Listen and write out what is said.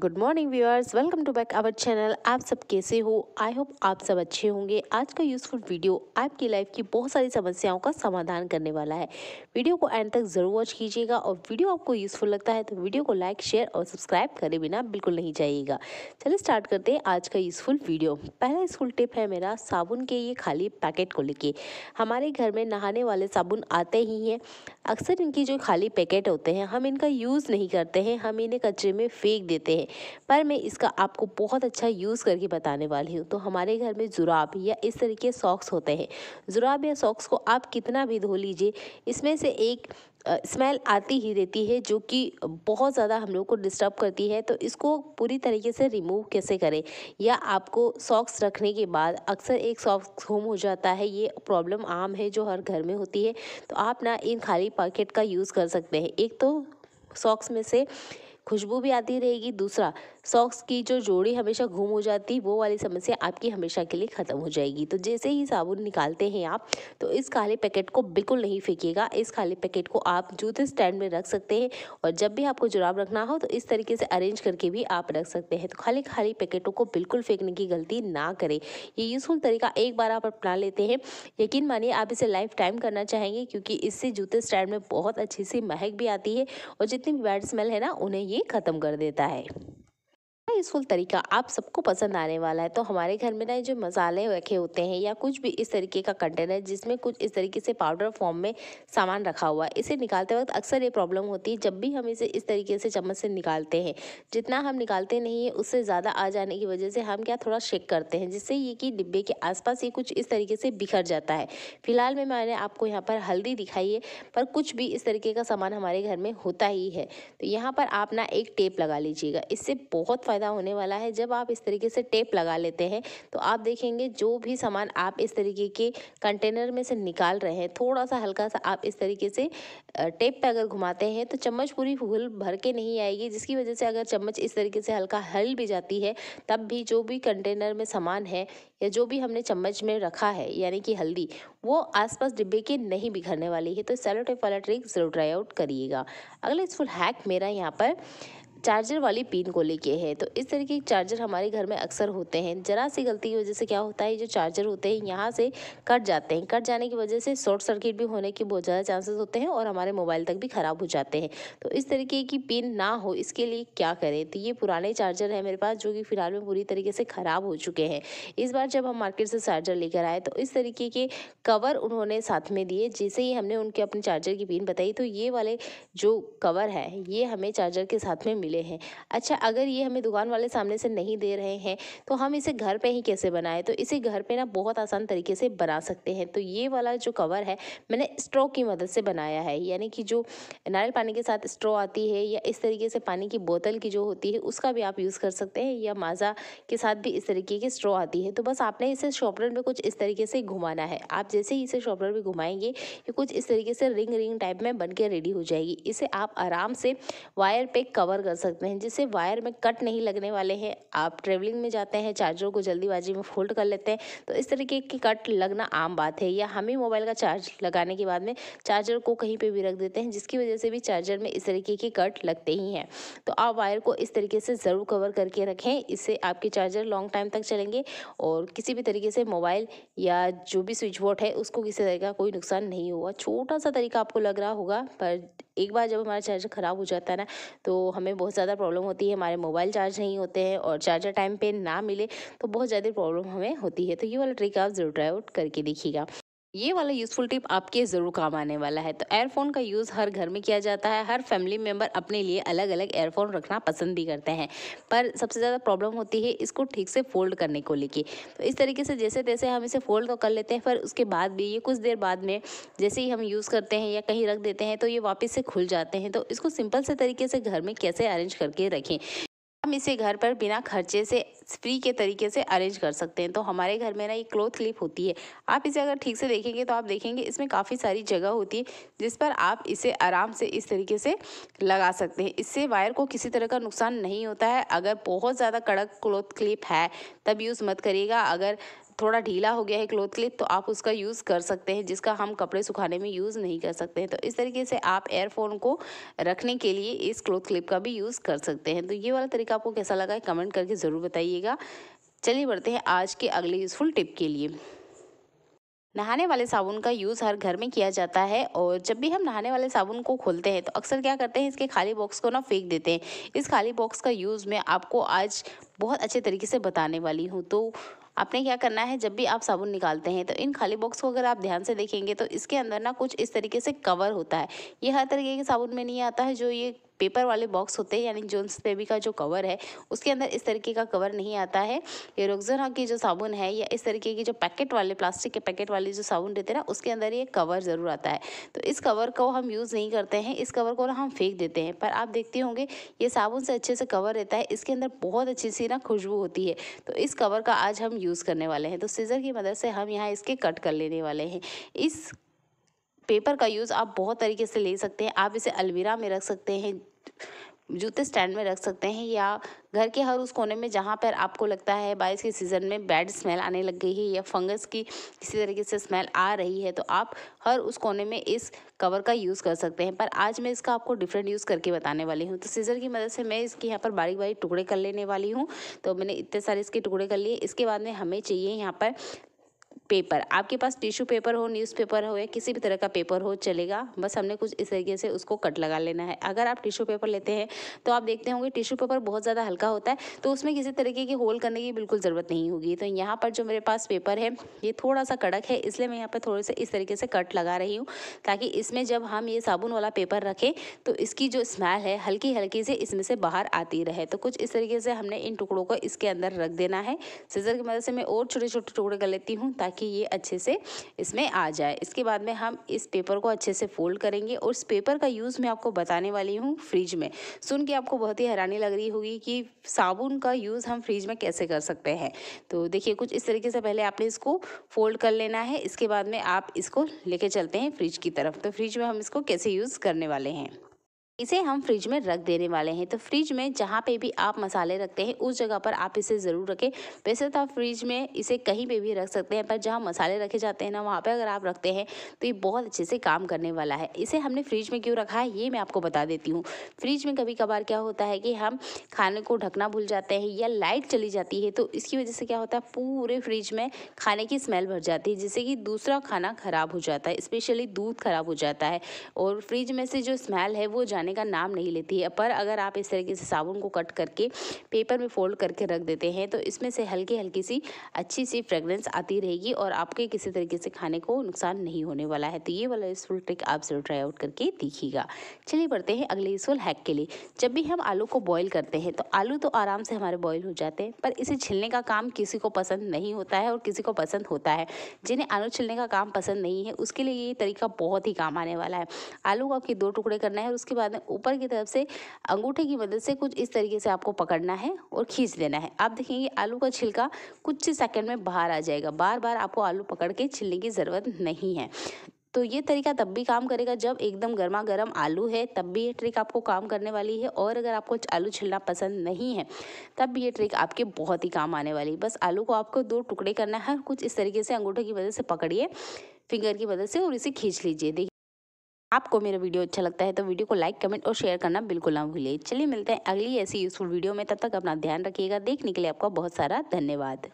good morning viewers welcome to back our channel आप सब कैसे हो आई होप आप सब अच्छे होंगे आज का यूज़फुल वीडियो आपकी लाइफ की बहुत सारी समस्याओं का समाधान करने वाला है वीडियो को एंड तक ज़रूर वॉच कीजिएगा और वीडियो आपको यूज़फुल लगता है तो वीडियो को लाइक शेयर और सब्सक्राइब करे बिना बिल्कुल नहीं जाइएगा चलिए स्टार्ट करते हैं आज का यूज़फुल वीडियो पहला यूज़फुल टिप है मेरा साबुन के ये खाली पैकेट को लेके हमारे घर में नहाने वाले साबुन आते ही हैं अक्सर इनकी जो खाली पैकेट होते हैं हम इनका यूज़ नहीं करते हैं हम इन्हें कचरे में फेंक देते हैं है पर मैं इसका आपको बहुत अच्छा यूज़ करके बताने वाली हूँ तो हमारे घर में जुराब या इस तरह के सॉक्स होते हैं जुराब या सॉक्स को आप कितना भी धो लीजिए इसमें से एक स्मेल आती ही रहती है जो कि बहुत ज़्यादा हम लोग को डिस्टर्ब करती है तो इसको पूरी तरीके से रिमूव कैसे करें या आपको सॉक्स रखने के बाद अक्सर एक सॉक्स घूम हो जाता है ये प्रॉब्लम आम है जो हर घर में होती है तो आप ना इन खाली पैकेट का यूज़ कर सकते हैं एक तो सॉक्स में से खुशबू भी आती रहेगी दूसरा सॉक्स की जो जोड़ी हमेशा घूम हो जाती वो वाली समस्या आपकी हमेशा के लिए ख़त्म हो जाएगी तो जैसे ही साबुन निकालते हैं आप तो इस खाली पैकेट को बिल्कुल नहीं फेंकीगा इस खाली पैकेट को आप जूते स्टैंड में रख सकते हैं और जब भी आपको जुराब रखना हो तो इस तरीके से अरेंज करके भी आप रख सकते हैं तो खाली खाली पैकेटों को बिल्कुल फेंकने की गलती ना करें ये यूज़फुल तरीका एक बार आप अपना लेते हैं यकीन मानिए आप इसे लाइफ टाइम करना चाहेंगे क्योंकि इससे जूते स्टैंड में बहुत अच्छी सी महक भी आती है और जितनी भी बैड स्मेल है ना उन्हें ये ख़त्म कर देता है यूज़फुल तरीका आप सबको पसंद आने वाला है तो हमारे घर में ना जो मसाले रखे होते हैं या कुछ भी इस तरीके का कंटेनर जिसमें कुछ इस तरीके से पाउडर फॉर्म में सामान रखा हुआ है इसे निकालते वक्त अक्सर ये प्रॉब्लम होती है जब भी हम इसे इस तरीके से चम्मच से निकालते हैं जितना हम निकालते नहीं है उससे ज़्यादा आ जाने की वजह से हम क्या थोड़ा शेक करते हैं जिससे ये कि डिब्बे के आसपास ये कुछ इस तरीके से बिखर जाता है फिलहाल में मैंने आपको यहाँ पर हल्दी दिखाई है पर कुछ भी इस तरीके का सामान हमारे घर में होता ही है तो यहाँ पर आप ना एक टेप लगा लीजिएगा इससे बहुत फ़ायदा फ़ायदा होने वाला है जब आप इस तरीके से टेप लगा लेते हैं तो आप देखेंगे जो भी सामान आप इस तरीके के कंटेनर में से निकाल रहे हैं थोड़ा सा हल्का सा आप इस तरीके से टेप पे अगर घुमाते हैं तो चम्मच पूरी फूल भर के नहीं आएगी जिसकी वजह से अगर चम्मच इस तरीके से हल्का हल भी जाती है तब भी जो भी कंटेनर में सामान है या जो भी हमने चम्मच में रखा है यानी कि हल्दी वो आसपास डिब्बे के नहीं बिखरने वाली है तो सेलो टेप वाला ट्रिक ज़रूर ट्राई आउट करिएगा अगला इस फुल हैक मेरा यहाँ पर चार्जर वाली पिन को लेके है तो इस तरीके के चार्जर हमारे घर में अक्सर होते हैं ज़रा सी गलती की वजह से क्या होता है जो चार्जर होते हैं यहाँ से कट जाते हैं कट जाने की वजह से शॉर्ट सर्किट भी होने के बहुत ज़्यादा चांसेस होते हैं और हमारे मोबाइल तक भी ख़राब हो जाते हैं तो इस तरीके की पिन ना हो इसके लिए क्या करें तो ये पुराने चार्जर है मेरे पास जो कि फ़िलहाल में पूरी तरीके से ख़राब हो चुके हैं इस बार जब हम मार्केट से चार्जर लेकर आए तो इस तरीके के कवर उन्होंने साथ में दिए जैसे ही हमने उनके अपने चार्जर की पिन बताई तो ये वाले जो कवर है ये हमें चार्जर के साथ में मिले मिले हैं अच्छा अगर ये हमें दुकान वाले सामने से नहीं दे रहे हैं तो हम इसे घर पे ही कैसे बनाएं तो इसे घर पे ना बहुत आसान तरीके से बना सकते हैं तो ये वाला जो कवर है मैंने स्ट्रॉ की मदद से बनाया है यानी कि जो नारियल पानी के साथ स्ट्रॉ आती है या इस तरीके से पानी की बोतल की जो होती है उसका भी आप यूज़ कर सकते हैं या माजा के साथ भी इस तरीके की स्ट्रॉ आती है तो बस आपने इसे शॉपनर में कुछ इस तरीके से घुमाना है आप जैसे ही इसे शॉपरर में घुमाएंगे ये कुछ इस तरीके से रिंग रिंग टाइप में बन रेडी हो जाएगी इसे आप आराम से वायर पे कवर कर सकते हैं जिससे वायर में कट नहीं लगने वाले हैं आप ट्रेवलिंग में जाते हैं चार्जर को जल्दीबाजी में फोल्ड कर लेते हैं तो इस तरीके की कट लगना आम बात है या हम ही मोबाइल का चार्ज लगाने के बाद में चार्जर को कहीं पर भी रख देते हैं जिसकी वजह से भी चार्जर में इस तरीके की कट लगते ही हैं तो आप वायर को इस तरीके से ज़रूर कवर करके रखें इससे आपके चार्जर लॉन्ग टाइम तक चलेंगे और किसी भी तरीके से मोबाइल या जो भी स्विच बोर्ड है उसको किसी तरह का कोई नुकसान नहीं होगा छोटा सा तरीका आपको लग रहा होगा पर एक बार जब हमारा चार्जर ख़राब हो जाता है ना तो हमें बहुत बहुत ज़्यादा प्रॉब्लम होती है हमारे मोबाइल चार्ज नहीं होते हैं और चार्जर टाइम पर ना मिले तो बहुत ज़्यादा प्रॉब्लम हमें होती है तो ये वाला ट्रिक आप ज़रूर ट्राई आउट करके देखिएगा ये वाला यूज़फुल टिप आपके ज़रूर काम आने वाला है तो एयरफोन का यूज़ हर घर में किया जाता है हर फैमिली मेम्बर अपने लिए अलग अलग एयरफोन रखना पसंद भी करते हैं पर सबसे ज़्यादा प्रॉब्लम होती है इसको ठीक से फोल्ड करने को लेके तो इस तरीके से जैसे तैसे हम इसे फोल्ड तो कर लेते हैं पर उसके बाद भी ये कुछ देर बाद में जैसे ही हम यूज़ करते हैं या कहीं रख देते हैं तो ये वापस से खुल जाते हैं तो इसको सिंपल से तरीके से घर में कैसे अरेंज करके रखें हम इसे घर पर बिना खर्चे से फ्री के तरीके से अरेंज कर सकते हैं तो हमारे घर में ना ये क्लोथ क्लिप होती है आप इसे अगर ठीक से देखेंगे तो आप देखेंगे इसमें काफ़ी सारी जगह होती है जिस पर आप इसे आराम से इस तरीके से लगा सकते हैं इससे वायर को किसी तरह का नुकसान नहीं होता है अगर बहुत ज़्यादा कड़क क्लोथ क्लिप है तब यूज़ मत करिएगा अगर थोड़ा ढीला हो गया है क्लोथ क्लिप तो आप उसका यूज़ कर सकते हैं जिसका हम कपड़े सुखाने में यूज़ नहीं कर सकते हैं तो इस तरीके से आप एयरफोन को रखने के लिए इस क्लोथ क्लिप का भी यूज़ कर सकते हैं तो ये वाला तरीका आपको कैसा लगा है कमेंट करके ज़रूर बताइए रहिएगा चलिए बढ़ते हैं आज के अगले यूज़फुल टिप के लिए नहाने वाले साबुन का यूज़ हर घर में किया जाता है और जब भी हम नहाने वाले साबुन को खोलते हैं तो अक्सर क्या करते हैं इसके खाली बॉक्स को ना फेंक देते हैं इस खाली बॉक्स का यूज़ मैं आपको आज बहुत अच्छे तरीके से बताने वाली हूँ तो आपने क्या करना है जब भी आप साबुन निकालते हैं तो इन खाली बॉक्स को अगर आप ध्यान से देखेंगे तो इसके अंदर ना कुछ इस तरीके से कवर होता है ये हर तरीके के साबुन में नहीं आता है जो ये पेपर वाले बॉक्स होते हैं यानी जोन्स बेबी का जो कवर है उसके अंदर इस तरीके का कवर नहीं आता है ये रोगजोना की जो साबुन है या इस तरीके की जो पैकेट वाले प्लास्टिक के पैकेट वाले जो साबुन रहते हैं ना उसके अंदर ये कवर ज़रूर आता है तो इस कवर को हम यूज़ नहीं करते हैं इस कवर को ना हम फेंक देते हैं पर आप देखते होंगे ये साबुन से अच्छे से कवर रहता है इसके अंदर बहुत अच्छी सी ना खुशबू होती है तो इस कवर का आज हम यूज़ करने वाले हैं तो सीज़र की मदद से हम यहाँ इसके कट कर लेने वाले हैं इस पेपर का यूज़ आप बहुत तरीके से ले सकते हैं आप इसे अलवेरा में रख सकते हैं जूते स्टैंड में रख सकते हैं या घर के हर उस कोने में जहाँ पर आपको लगता है बारिश के सीज़न में बैड स्मेल आने लग गई है या फंगस की किसी तरीके से स्मेल आ रही है तो आप हर उस कोने में इस कवर का यूज़ कर सकते हैं पर आज मैं इसका आपको डिफरेंट यूज़ करके बताने वाली हूँ तो सीज़र की मदद से मैं इसके यहाँ पर बारीक बारीक टुकड़े कर लेने वाली हूँ तो मैंने इतने सारे इसके टुकड़े कर लिए इसके बाद में हमें चाहिए यहाँ पर पेपर आपके पास टिश्यू पेपर हो न्यूज़पेपर हो या किसी भी तरह का पेपर हो चलेगा बस हमने कुछ इस तरीके से उसको कट लगा लेना है अगर आप टिश्यू पेपर लेते हैं तो आप देखते होंगे टिश्यू पेपर बहुत ज़्यादा हल्का होता है तो उसमें किसी तरीके की होल करने की बिल्कुल ज़रूरत नहीं होगी तो यहाँ पर जो मेरे पास पेपर है ये थोड़ा सा कड़क है इसलिए मैं यहाँ पर थोड़े से इस तरीके से कट लगा रही हूँ ताकि इसमें जब हम ये साबुन वाला पेपर रखें तो इसकी जो स्मेल है हल्की हल्की से इसमें से बाहर आती रहे तो कुछ इस तरीके से हमने इन टुकड़ों को इसके अंदर रख देना है सीजर की मदद से मैं और छोटे छोटे टुकड़े कर लेती हूँ ताकि ताकि ये अच्छे से इसमें आ जाए इसके बाद में हम इस पेपर को अच्छे से फोल्ड करेंगे और इस पेपर का यूज़ मैं आपको बताने वाली हूँ फ्रिज में सुन के आपको बहुत ही हैरानी लग रही होगी कि साबुन का यूज़ हम फ्रिज में कैसे कर सकते हैं तो देखिए कुछ इस तरीके से पहले आपने इसको फोल्ड कर लेना है इसके बाद में आप इसको लेके चलते हैं फ्रिज की तरफ तो फ्रिज में हम इसको कैसे यूज़ करने वाले हैं इसे हम फ्रिज में रख देने वाले हैं तो फ्रिज में जहाँ पे भी आप मसाले रखते हैं उस जगह पर आप इसे ज़रूर रखें वैसे तो आप फ्रिज में इसे कहीं पे भी रख सकते हैं पर जहाँ मसाले रखे जाते हैं ना वहाँ पे अगर आप रखते हैं तो ये बहुत अच्छे से काम करने वाला है इसे हमने फ्रिज में क्यों रखा है ये मैं आपको बता देती हूँ फ्रिज में कभी कभार क्या होता है कि हम खाने को ढकना भूल जाते हैं या लाइट चली जाती है तो इसकी वजह से क्या होता है पूरे फ्रिज में खाने की स्मेल भर जाती है जिससे कि दूसरा खाना ख़राब हो जाता है स्पेशली दूध खराब हो जाता है और फ्रिज में से जो स्मेल है वो जाने का नाम नहीं लेती है पर अगर आप इस तरीके से साबुन को कट करके पेपर में फोल्ड करके रख देते हैं तो इसमें से हल्की हल्की सी अच्छी सी फ्रेगरेंस आती रहेगी और आपके किसी तरीके से खाने को नुकसान नहीं होने वाला है तो ये वाला यूजफुल ट्रिक आप जरूर ट्राई आउट करके देखिएगा चलिए बढ़ते हैं अगले यूजफुल हैक के लिए जब भी हम आलू को बॉयल करते हैं तो आलू तो आराम से हमारे बॉयल हो जाते हैं पर इसे छिलने का काम किसी को पसंद नहीं होता है और किसी को पसंद होता है जिन्हें आलू छिलने का काम पसंद नहीं है उसके लिए ये तरीका बहुत ही काम आने वाला है आलू को आपके दो टुकड़े करना है और उसके बाद बाद मतलब ऊपर की तरफ से अंगूठे की मदद से कुछ इस तरीके से आपको पकड़ना है और खींच लेना है आप देखेंगे आलू का छिलका कुछ ही सेकेंड में बाहर आ जाएगा बार बार आपको आलू पकड़ के छिलने की ज़रूरत नहीं है तो ये तरीका तब भी काम करेगा जब एकदम गर्मा गर्म आलू है तब भी ये ट्रिक आपको काम करने वाली है और अगर आपको आलू छिलना पसंद नहीं है तब भी ये ट्रिक आपके बहुत ही काम आने वाली है बस आलू को आपको दो टुकड़े करना है कुछ इस तरीके से अंगूठे की मदद से पकड़िए फिंगर की मदद से और इसे खींच लीजिए देखिए आपको मेरा वीडियो अच्छा लगता है तो वीडियो को लाइक कमेंट और शेयर करना बिल्कुल ना भूलिए चलिए मिलते हैं अगली ऐसी यूजफुल वीडियो में तब तक अपना ध्यान रखिएगा देखने के लिए आपका बहुत सारा धन्यवाद